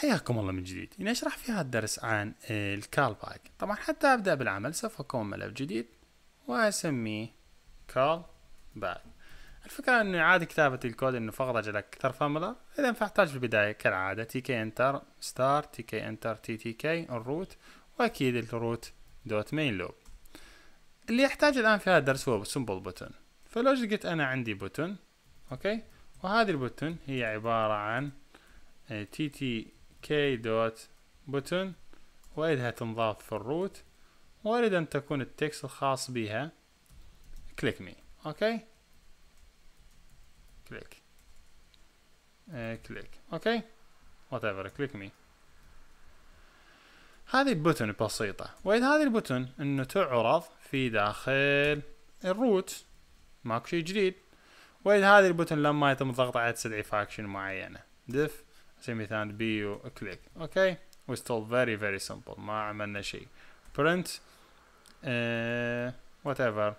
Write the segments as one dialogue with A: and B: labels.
A: حياكم الله من جديد نشرح في هذا الدرس عن آه، الكال باك طبعا حتى أبدأ بالعمل سوف أكون ملف جديد وأسميه كال باك الفكرة أنه إعادة كتابة الكود أنه فقط أجل أكثر فورمولا إذا فأحتاج في البداية كالعادة تي كي انتر ستار تي كي انتر تي تي كي الروت وأكيد الروت دوت مين لوب اللي يحتاج الآن في هذا الدرس هو سمبل بوتون فلو جيت أنا عندي بوتون أوكي وهذه البوتون هي عبارة عن تي آه، تي كي دوت بوتون وإلها تنضاف في الروت وأريد أن تكون التكست الخاص بها كليك مي أوكي كليك كليك آه، أوكي وات ايفر كليك مي هذه بوتن بسيطة وإذا هذه البوتن أنه تعرض في داخل الروت ماكو شيء جديد وإذا هذه البوتن لما يتم الضغط على تسدعي فاكشن معينة دف مثلا بي بيو كليك اوكي وستول فيري فيري سمبل ما عملنا شيء برنت وات ايفر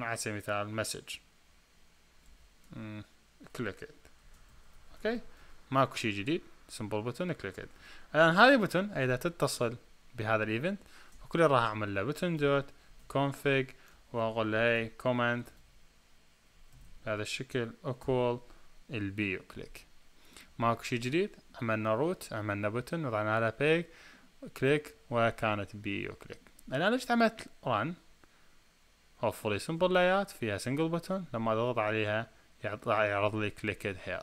A: على سبيل المثال مسج كليك اوكي ماكو شيء جديد سمبل بوتون كليك الان هذه بوتن اذا تتصل بهذا الايفنت فكل راح اعمل له بوتون دوت كونفيج واقول له هي كوماند بهذا الشكل اوكول البي وكليك ماكو شي جديد عملنا روت عملنا بوتن وضعنا على بيج كليك وكانت بي وكليك الان ليش عملت ران هوفولي سمبل لايات فيها سنجل بوتن لما اضغط عليها يعرض لي كليكد هير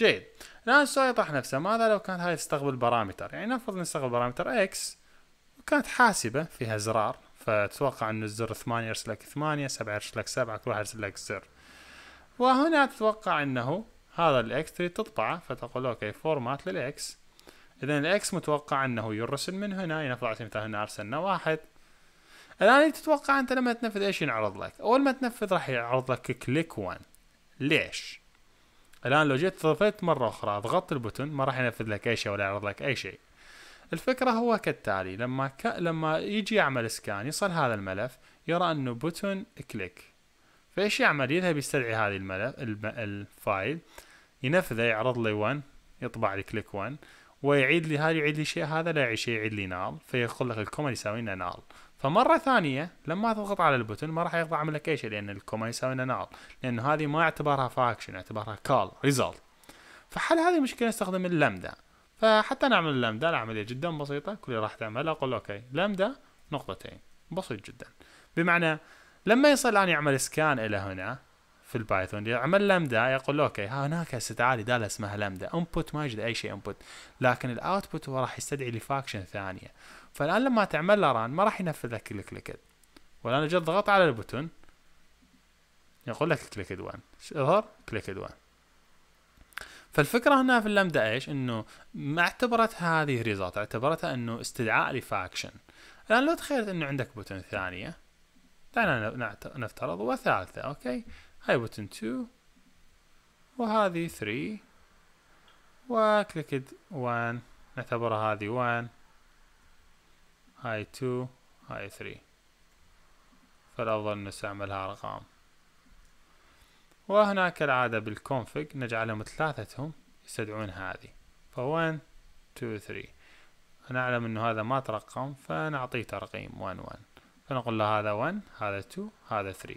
A: جيد الان السؤال يطرح نفسه ماذا لو كانت هاي تستقبل بارامتر يعني نفرض نستقبل بارامتر اكس وكانت حاسبه فيها زرار فتتوقع ان الزر 8 يرسلك 8 7 يرسلك 7 كل واحد يرسلك زر وهنا تتوقع انه هذا الاكس تريد تطبعه فتقول اوكي فورمات للاكس اذا الاكس متوقع انه يرسل من هنا لنفرض على سبيل المثال هنا ارسلنا واحد الان تتوقع انت لما تنفذ ايش ينعرض لك؟ اول ما تنفذ راح يعرض لك كليك 1 ليش؟ الان لو جيت ضفيت مره اخرى ضغطت البوتن ما راح ينفذ لك اي شيء ولا يعرض لك اي شيء الفكره هو كالتالي لما ك... لما يجي يعمل سكان يصل هذا الملف يرى انه بوتن كليك فايش يعمل يذهب يستدعي هذه الملف الفايل ينفذه يعرض لي 1 يطبع لي كليك 1 ويعيد لي هذا يعيد لي شيء هذا لا يعيد شيء يعيد لي نال فيقول لك الكومن يساوي لنا نال فمره ثانيه لما تضغط على البوتن ما راح يقطع عملك اي شيء لان الكومن يساوي لنا نال لان هذه ما اعتبرها فاكشن اعتبرها كال ريزلت فحل هذه المشكله استخدم اللمدا فحتى نعمل اللمدا العمليه جدا بسيطه كل راح تعملها اقول اوكي لمدا نقطتين بسيط جدا بمعنى لما يصير الان يعمل سكان الى هنا في البايثون يعمل لمدا يقول له اوكي ها هناك هسه تعالي داله اسمها لمدا انبوت ما يجد اي شيء انبوت لكن الاوتبوت هو راح يستدعي لي فاكشن ثانيه فالان لما تعمل له ران ما راح ينفذ لك الكليكد والان انا جد ضغط على البوتون يقول لك كليكد 1 اظهر كليكد 1 فالفكره هنا في اللمدا ايش؟ انه ما اعتبرت هذه ريزلت اعتبرتها انه استدعاء لفاكشن الان لو تخيلت انه عندك بوتون ثانيه دعنا نفترض وثالثة أوكي هاي بوتن 2 وهذه 3 وكليكد 1 نعتبرها هذه 1 هاي 2 هاي 3 فالأفضل أن نستعملها أرقام وهناك العادة بالكونفج نجعلهم ثلاثتهم يستدعون هذه ف1 2 3 نعلم أنه هذا ما ترقم فنعطيه ترقيم 1 1 فنقول له هذا 1 هذا 2 هذا 3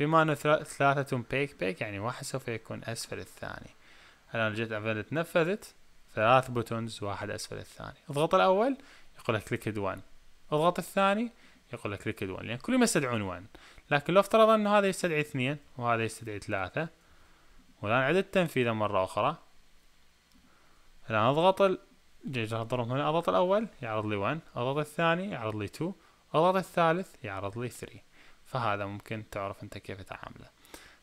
A: بما أن ثلاثة بيك بيك يعني واحد سوف يكون اسفل الثاني الان جيت افلت نفذت ثلاث بوتونز واحد اسفل الثاني اضغط الاول يقول لك كليكد 1 اضغط الثاني يقول لك كليكد 1 لان كل ما يستدعون 1 لكن لو افترض انه هذا يستدعي اثنين وهذا يستدعي ثلاثة والان عدد تنفيذه مرة اخرى الان اضغط ال... جيت اضرب هنا اضغط الاول يعرض لي 1 اضغط الثاني يعرض لي 2 الغرض الثالث يعرض لي 3 فهذا ممكن تعرف انت كيف تعامله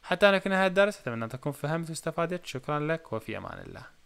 A: حتى انا نكون هذا الدرس اتمنى تكون فهمت واستفادت شكرا لك وفي امان الله